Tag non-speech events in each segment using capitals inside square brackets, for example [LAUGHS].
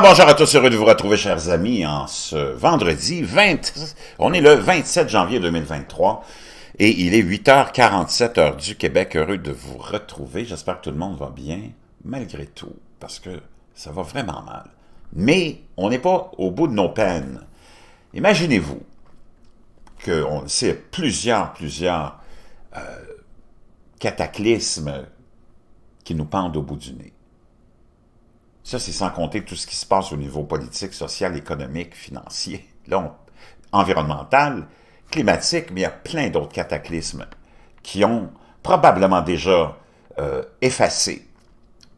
bonjour à tous, heureux de vous retrouver chers amis en ce vendredi 20, on est le 27 janvier 2023 et il est 8h47 heure du Québec, heureux de vous retrouver, j'espère que tout le monde va bien malgré tout parce que ça va vraiment mal. Mais on n'est pas au bout de nos peines. Imaginez-vous qu'on sait plusieurs, plusieurs euh, cataclysmes qui nous pendent au bout du nez. Ça, c'est sans compter tout ce qui se passe au niveau politique, social, économique, financier, environnemental, climatique, mais il y a plein d'autres cataclysmes qui ont probablement déjà euh, effacé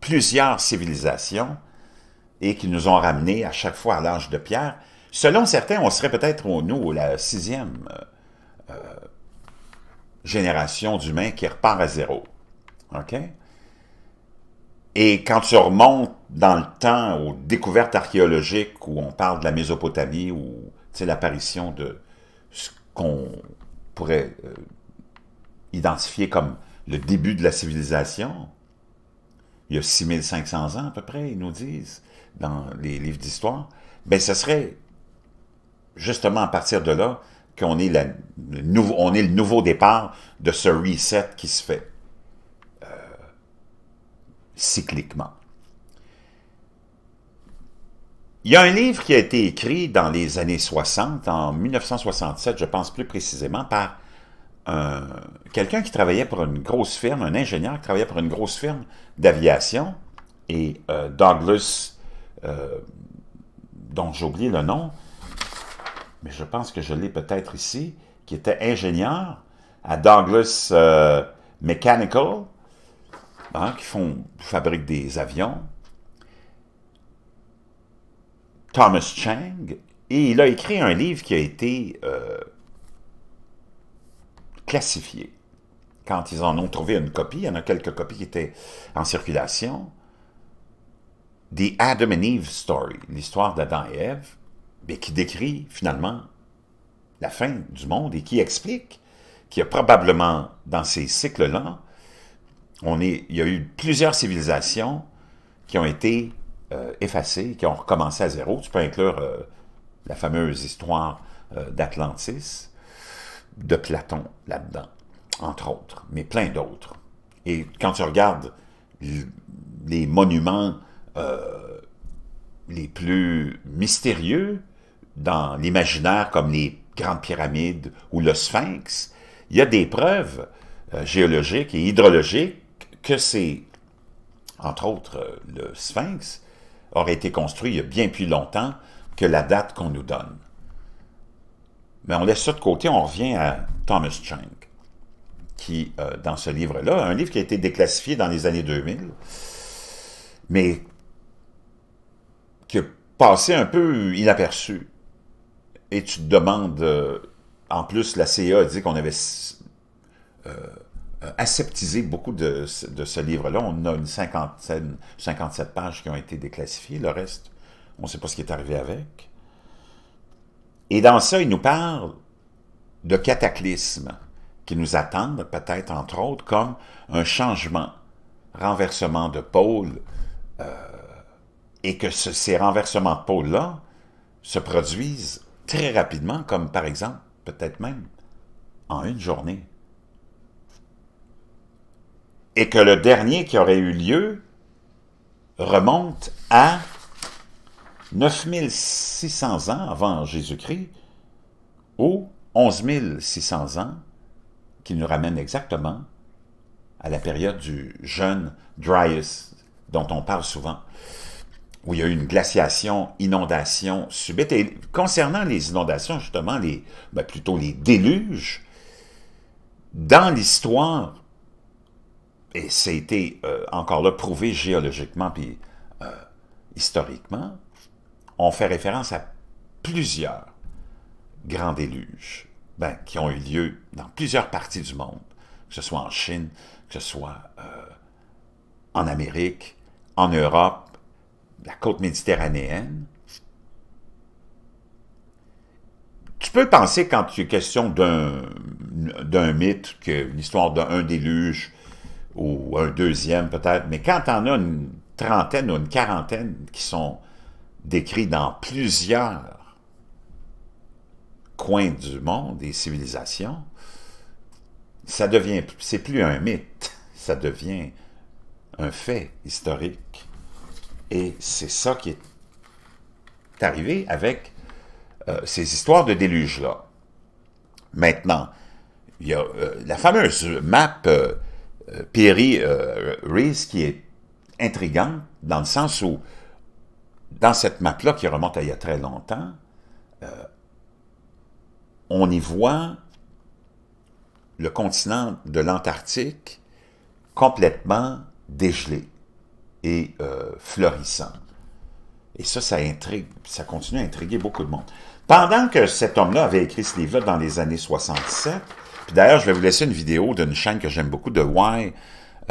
plusieurs civilisations et qui nous ont ramenés à chaque fois à l'âge de pierre. Selon certains, on serait peut-être, nous, la sixième euh, euh, génération d'humains qui repart à zéro. OK? Et quand tu remontes dans le temps aux découvertes archéologiques où on parle de la Mésopotamie ou l'apparition de ce qu'on pourrait euh, identifier comme le début de la civilisation, il y a 6500 ans à peu près, ils nous disent dans les livres d'histoire, ben ce serait justement à partir de là qu'on est, est le nouveau départ de ce reset qui se fait cycliquement. Il y a un livre qui a été écrit dans les années 60, en 1967, je pense plus précisément, par quelqu'un qui travaillait pour une grosse firme, un ingénieur qui travaillait pour une grosse firme d'aviation, et euh, Douglas, euh, dont j'ai oublié le nom, mais je pense que je l'ai peut-être ici, qui était ingénieur à Douglas euh, Mechanical, Hein, qui font, fabriquent des avions. Thomas Chang, et il a écrit un livre qui a été euh, classifié. Quand ils en ont trouvé une copie, il y en a quelques copies qui étaient en circulation. The Adam and Eve Story, l'histoire d'Adam et Ève, mais qui décrit finalement la fin du monde et qui explique qu'il y a probablement dans ces cycles-là on il y a eu plusieurs civilisations qui ont été euh, effacées, qui ont recommencé à zéro. Tu peux inclure euh, la fameuse histoire euh, d'Atlantis, de Platon là-dedans, entre autres, mais plein d'autres. Et quand tu regardes les monuments les plus mystérieux dans l'imaginaire, comme les grandes pyramides ou le sphinx, il y a des preuves géologiques et hydrologiques que c'est, entre autres, euh, le sphinx aurait été construit il y a bien plus longtemps que la date qu'on nous donne. Mais on laisse ça de côté, on revient à Thomas Chang, qui, euh, dans ce livre-là, un livre qui a été déclassifié dans les années 2000, mais qui a passé un peu inaperçu. Et tu te demandes, euh, en plus, la CIA a dit qu'on avait euh, aseptisé beaucoup de, ce livre-là. On a une cinquantaine, 57 pages qui ont été déclassifiées. Le reste, on ne sait pas ce qui est arrivé avec. Et dans ça, il nous parle de cataclysmes qui nous attendent, peut-être entre autres, comme un changement, renversement de pôle, euh, et que ces renversements de pôle-là se produisent très rapidement, comme par exemple, peut-être même en une journée et que le dernier qui aurait eu lieu remonte à 9600 ans avant Jésus-Christ ou 11600 ans qui nous ramène exactement à la période du jeune Dryas dont on parle souvent, où il y a eu une glaciation, inondation subite. Et concernant les inondations, justement, les, ben, plutôt les déluges, dans l'histoire et c'était été euh, encore là prouvé géologiquement puis euh, historiquement, on fait référence à plusieurs grands déluges ben, qui ont eu lieu dans plusieurs parties du monde, que ce soit en Chine, que ce soit euh, en Amérique, en Europe, la côte méditerranéenne. Tu peux penser quand tu es question d'un mythe, que histoire d'un déluge, ou un deuxième peut-être, mais quand on a une trentaine ou une quarantaine qui sont décrits dans plusieurs coins du monde et civilisations, ça devient, c'est plus un mythe, ça devient un fait historique. Et c'est ça qui est arrivé avec euh, ces histoires de déluge-là. Maintenant, il y a euh, la fameuse map euh, euh, Pierre Rees, euh, Reese qui est intrigante dans le sens où, dans cette map-là qui remonte à il y a très longtemps, euh, on y voit le continent de l'Antarctique complètement dégelé et fleurissant. florissant. Et ça, ça intrigue, ça continue à intriguer beaucoup de monde. Pendant que cet homme-là avait écrit ce livre dans les années 67, puis d'ailleurs, je vais vous laisser une vidéo d'une chaîne que j'aime beaucoup, de Why,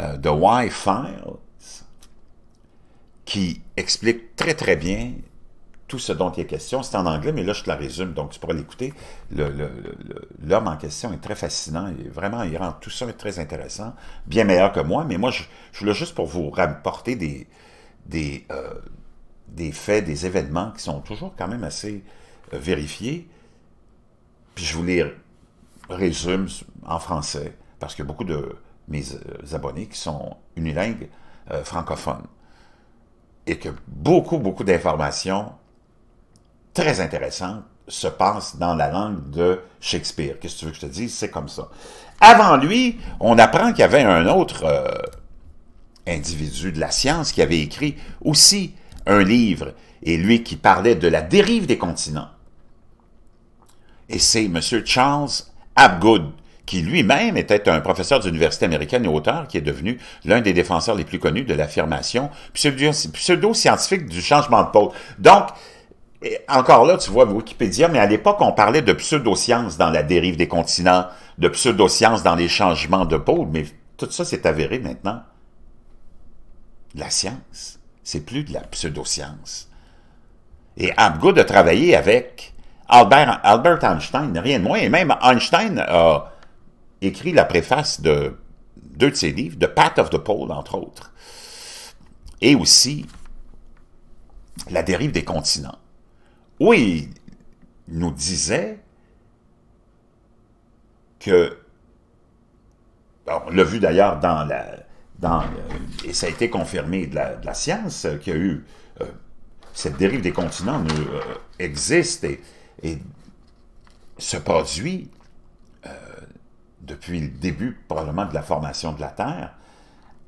euh, de Files, qui explique très très bien tout ce dont il est question. C'est en anglais, mais là, je te la résume, donc tu pourras l'écouter. L'homme en question est très fascinant. Et vraiment, il rend tout ça très intéressant, bien meilleur que moi. Mais moi, je, je juste pour vous rapporter des, euh, des, faits, des événements qui sont toujours quand même assez euh, vérifiés. Puis je vous résume en français, parce que beaucoup de mes euh, abonnés qui sont unilingues euh, francophones, et que beaucoup, beaucoup d'informations très intéressantes se passent dans la langue de Shakespeare. Qu'est-ce que tu veux que je te dise? C'est comme ça. Avant lui, on apprend qu'il y avait un autre euh, individu de la science qui avait écrit aussi un livre, et lui qui parlait de la dérive des continents. Et c'est M. Charles Abgood, qui lui-même était un professeur d'université américaine et auteur, qui est devenu l'un des défenseurs les plus connus de l'affirmation pseudo-scientifique du changement de pôle. Donc, encore là, tu vois Wikipédia, mais à l'époque, on parlait de pseudo-science dans la dérive des continents, de pseudo-science dans les changements de pôle, mais tout ça s'est avéré maintenant. La science, c'est plus de la pseudo-science. Et Abgood a travaillé avec Albert, Einstein, rien de moins. Et même Einstein a écrit la préface de deux de ses livres, The Path of the Pole, entre autres, et aussi La dérive des continents, où il nous disait que, on l'a vu d'ailleurs dans la, dans, euh, et ça a été confirmé de la, science, euh, qu'il y a eu euh, cette dérive des continents existe et et ce produit, euh, depuis le début probablement de la formation de la Terre,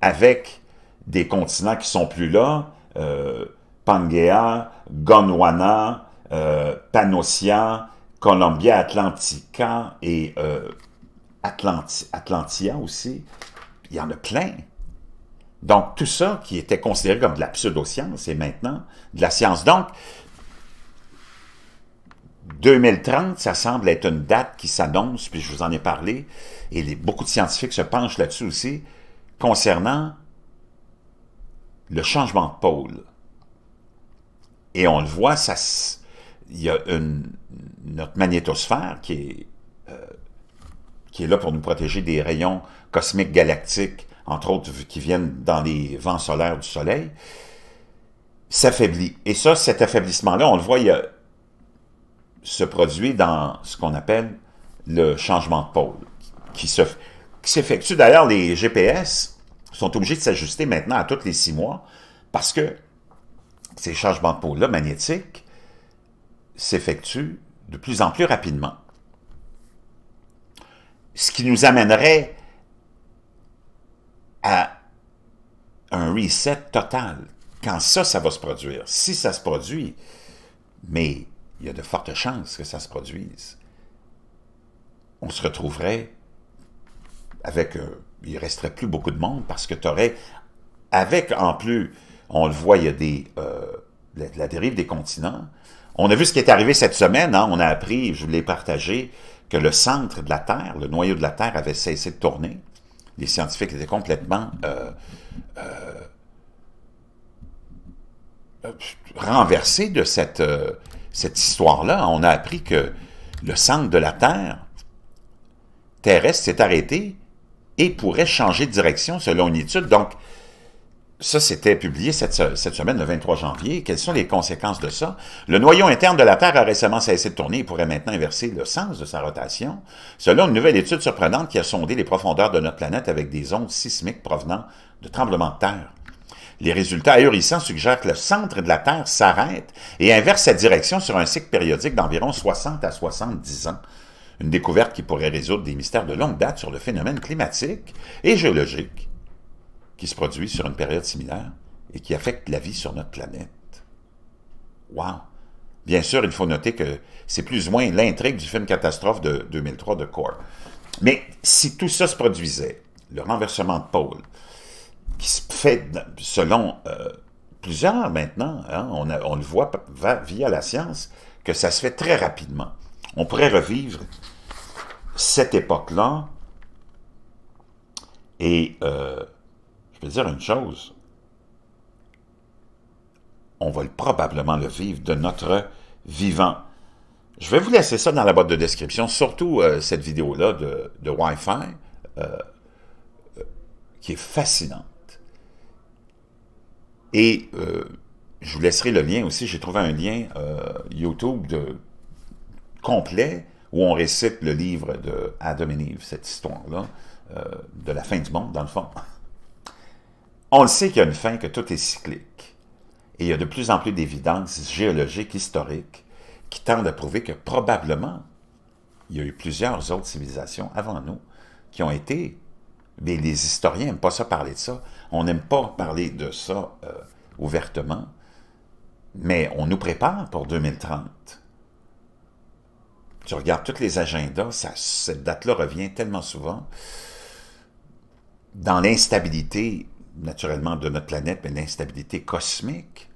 avec des continents qui sont plus là, euh, Pangea, Gondwana, euh, Panosia, Columbia Atlantica et euh, Atlantia aussi, il y en a plein. Donc, tout ça qui était considéré comme de la pseudo-science est maintenant de la science. Donc, 2030, ça semble être une date qui s'annonce, puis je vous en ai parlé, et beaucoup de scientifiques se penchent là-dessus aussi, concernant le changement de pôle. Et on le voit, ça, il y a notre magnétosphère qui est, euh, qui est là pour nous protéger des rayons cosmiques galactiques, entre autres qui viennent dans les vents solaires du Soleil, s'affaiblit. Et ça, cet affaiblissement-là, on le voit, il y a produit dans ce qu'on appelle le changement de pôle, qui s'effectue. D'ailleurs, les GPS sont obligés de s'ajuster maintenant à tous les six mois parce que ces changements de pôle-là magnétiques s'effectuent de plus en plus rapidement. Ce qui nous amènerait à un reset total. Quand ça, ça va se produire, si ça se produit, mais il y a de fortes chances que ça se produise. On se retrouverait avec... Euh, il ne resterait plus beaucoup de monde parce que tu aurais, avec en plus, on le voit, il y a des, euh, la, dérive des continents. On a vu ce qui est arrivé cette semaine, hein. on a appris, je vous l'ai partagé, que le centre de la Terre, le noyau de la Terre avait cessé de tourner. Les scientifiques étaient complètement euh, renversés de cette cette histoire-là, on a appris que le centre de la Terre terrestre s'est arrêté et pourrait changer de direction selon une étude. Donc, ça, s'était publié cette, cette, semaine, le 23 janvier. Quelles sont les conséquences de ça? Le noyau interne de la Terre a récemment cessé de tourner et pourrait maintenant inverser le sens de sa rotation, selon une nouvelle étude surprenante qui a sondé les profondeurs de notre planète avec des ondes sismiques provenant de tremblements de terre. Les résultats ahurissants suggèrent que le centre de la Terre s'arrête et inverse sa direction sur un cycle périodique d'environ 60 à 70 ans. Une découverte qui pourrait résoudre des mystères de longue date sur le phénomène climatique et géologique qui se produit sur une période similaire et qui affecte la vie sur notre planète. Wow! Bien sûr, il faut noter que c'est plus ou moins l'intrigue du film Catastrophe de 2003 de Core. Mais si tout ça se produisait, le renversement de pôle, qui se fait selon euh, plusieurs maintenant, hein, on, le voit via la science, que ça se fait très rapidement. On pourrait revivre cette époque-là et euh, je vais dire une chose, on va probablement le vivre de notre vivant. Je vais vous laisser ça dans la boîte de description, surtout euh, cette vidéo-là de, Wi-Fi, qui est fascinante. Et euh, je vous laisserai le lien aussi. J'ai trouvé un lien euh, YouTube complet où on récite le livre de Adam et Eve, cette histoire-là, euh, de la fin du monde, dans le fond. [LAUGHS] On le sait qu'il y a une fin, que tout est cyclique. Et il y a de plus en plus d'évidences géologiques, historiques, qui tendent à prouver que probablement, il y a eu plusieurs autres civilisations avant nous qui ont été mais les historiens n'aiment pas ça parler de ça. On n'aime pas parler de ça euh, ouvertement, mais on nous prépare pour 2030. Tu regardes tous les agendas, cette date-là revient tellement souvent. Dans l'instabilité, naturellement, de notre planète, mais l'instabilité cosmique,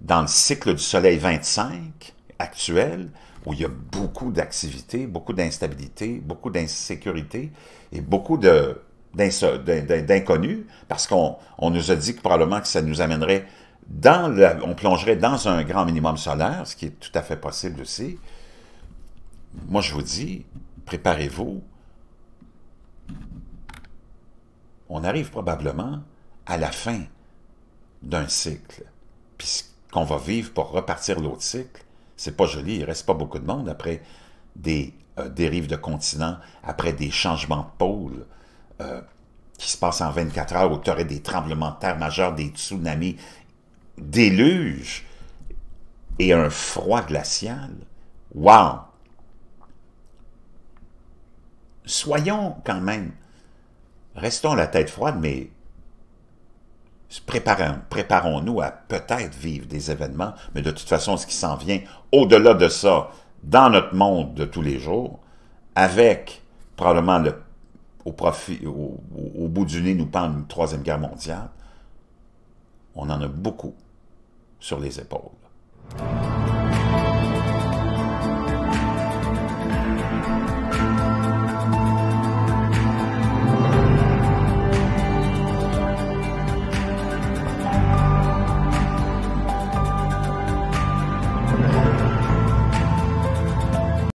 dans le cycle du Soleil 25 actuel, où il y a beaucoup d'activités, beaucoup d'instabilité, beaucoup d'insécurité et beaucoup de d'inconnus, parce qu'on nous a dit que probablement que ça nous amènerait dans on plongerait dans un grand minimum solaire, ce qui est tout à fait possible aussi. Moi, je vous dis, préparez-vous. On arrive probablement à la fin d'un cycle. Puis qu'on va vivre pour repartir l'autre cycle, c'est pas joli, il reste pas beaucoup de monde après des euh, dérives de continents, après des changements de pôles, euh, qui se passe en 24 heures, où tu aurais des tremblements de terre majeurs, des tsunamis, déluge et un froid glacial. Wow! Soyons quand même, restons la tête froide, mais préparons-nous à peut-être vivre des événements, mais de toute façon, ce qui s'en vient au-delà de ça, dans notre monde de tous les jours, avec probablement le au, profit, au, bout du nez nous parle une troisième guerre mondiale, on en a beaucoup sur les épaules.